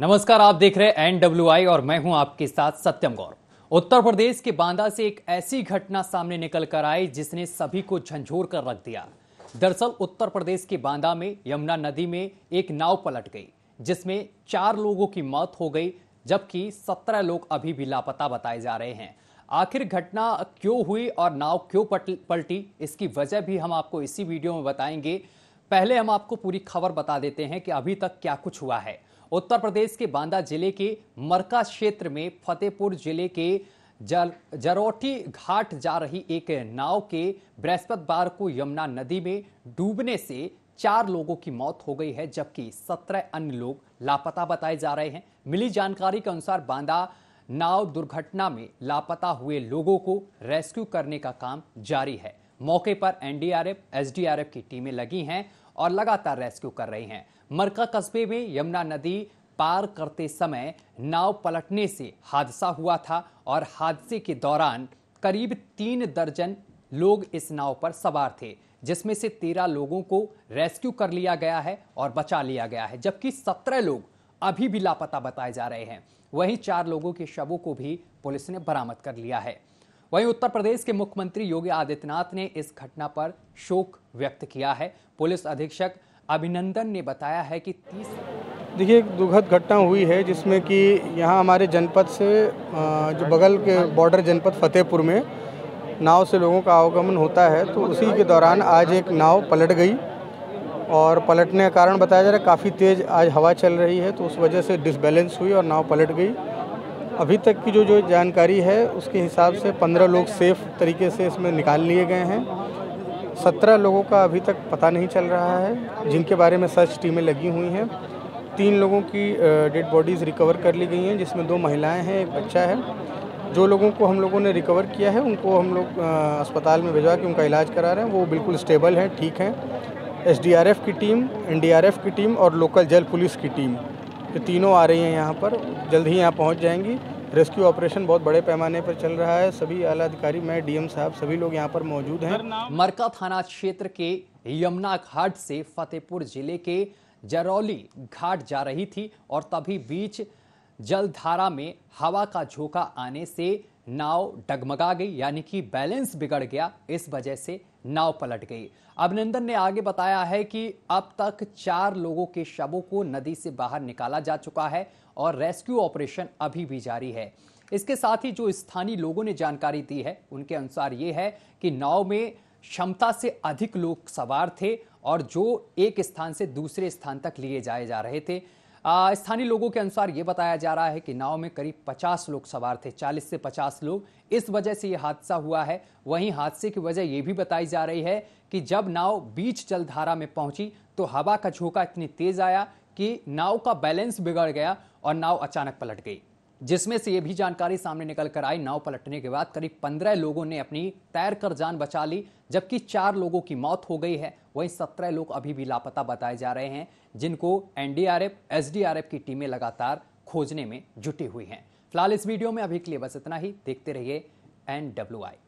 नमस्कार आप देख रहे हैं एनडब्ल्यूआई और मैं हूं आपके साथ सत्यम गौर उत्तर प्रदेश के बांदा से एक ऐसी घटना सामने निकल कर आई जिसने सभी को झंझोर कर रख दिया दरअसल उत्तर प्रदेश के बांदा में यमुना नदी में एक नाव पलट गई जिसमें चार लोगों की मौत हो गई जबकि सत्रह लोग अभी भी लापता बताए जा रहे हैं आखिर घटना क्यों हुई और नाव क्यों पलटी इसकी वजह भी हम आपको इसी वीडियो में बताएंगे पहले हम आपको पूरी खबर बता देते हैं कि अभी तक क्या कुछ हुआ है उत्तर प्रदेश के बांदा जिले के मरका क्षेत्र में फतेहपुर जिले के जल जरोटी घाट जा रही एक नाव के बृहस्पतिवार को यमुना नदी में डूबने से चार लोगों की मौत हो गई है जबकि सत्रह अन्य लोग लापता बताए जा रहे हैं मिली जानकारी के अनुसार बांदा नाव दुर्घटना में लापता हुए लोगों को रेस्क्यू करने का काम जारी है मौके पर एनडीआरएफ एसडीआरएफ की टीमें लगी हैं और लगातार रेस्क्यू कर रही हैं मरका कस्बे में यमुना नदी पार करते समय नाव पलटने से हादसा हुआ था और हादसे के दौरान करीब तीन दर्जन लोग इस नाव पर सवार थे जिसमें से तेरह लोगों को रेस्क्यू कर लिया गया है और बचा लिया गया है जबकि सत्रह लोग अभी भी लापता बताए जा रहे हैं वहीं चार लोगों के शवों को भी पुलिस ने बरामद कर लिया है वहीं उत्तर प्रदेश के मुख्यमंत्री योगी आदित्यनाथ ने इस घटना पर शोक व्यक्त किया है पुलिस अधीक्षक अभिनंदन ने बताया है कि तीस देखिए एक दुखद घटना हुई है जिसमें कि यहाँ हमारे जनपद से जो बगल के बॉर्डर जनपद फतेहपुर में नाव से लोगों का आवागमन होता है तो उसी के दौरान आज एक नाव पलट गई और पलटने का कारण बताया जा रहा है काफ़ी तेज़ आज हवा चल रही है तो उस वजह से डिसबैलेंस हुई और नाव पलट गई अभी तक की जो जो जानकारी है उसके हिसाब से पंद्रह लोग सेफ तरीके से इसमें निकाल लिए गए हैं सत्रह लोगों का अभी तक पता नहीं चल रहा है जिनके बारे में सर्च टीमें लगी हुई हैं तीन लोगों की डेड बॉडीज़ रिकवर कर ली गई हैं जिसमें दो महिलाएं हैं एक बच्चा है जो लोगों को हम लोगों ने रिकवर किया है उनको हम लोग अस्पताल में भिजवा के उनका इलाज करा रहे हैं वो बिल्कुल स्टेबल हैं ठीक हैं एस की टीम एन की टीम और लोकल जल पुलिस की टीम ये तीनों आ रही हैं यहाँ पर जल्द ही यहाँ पहुँच जाएंगी रेस्क्यू ऑपरेशन बहुत बड़े पैमाने पर चल रहा है सभी आला अधिकारी मैं डीएम साहब सभी लोग यहाँ पर मौजूद हैं मरका थाना क्षेत्र के यमुना घाट से फतेहपुर जिले के जरौली घाट जा रही थी और तभी बीच जलधारा में हवा का झोंका आने से नाव डगमगा गई यानी कि बैलेंस बिगड़ गया इस वजह से नाव पलट गई अभिनंदन ने आगे बताया है कि अब तक चार लोगों के शवों को नदी से बाहर निकाला जा चुका है और रेस्क्यू ऑपरेशन अभी भी जारी है इसके साथ ही जो स्थानीय लोगों ने जानकारी दी है उनके अनुसार ये है कि नाव में क्षमता से अधिक लोग सवार थे और जो एक स्थान से दूसरे स्थान तक लिए जाए जा रहे थे स्थानीय लोगों के अनुसार ये बताया जा रहा है कि नाव में करीब 50 लोग सवार थे 40 से 50 लोग इस वजह से ये हादसा हुआ है वहीं हादसे की वजह ये भी बताई जा रही है कि जब नाव बीच जलधारा में पहुंची तो हवा का झोंका इतनी तेज आया कि नाव का बैलेंस बिगड़ गया और नाव अचानक पलट गई जिसमें से ये भी जानकारी सामने निकल कर आई नाव पलटने के बाद करीब पंद्रह लोगों ने अपनी तैर कर जान बचा ली जबकि चार लोगों की मौत हो गई है वहीं सत्रह लोग अभी भी लापता बताए जा रहे हैं जिनको एनडीआरएफ एसडीआरएफ की टीमें लगातार खोजने में जुटी हुई हैं फिलहाल इस वीडियो में अभी के लिए बस इतना ही देखते रहिए एन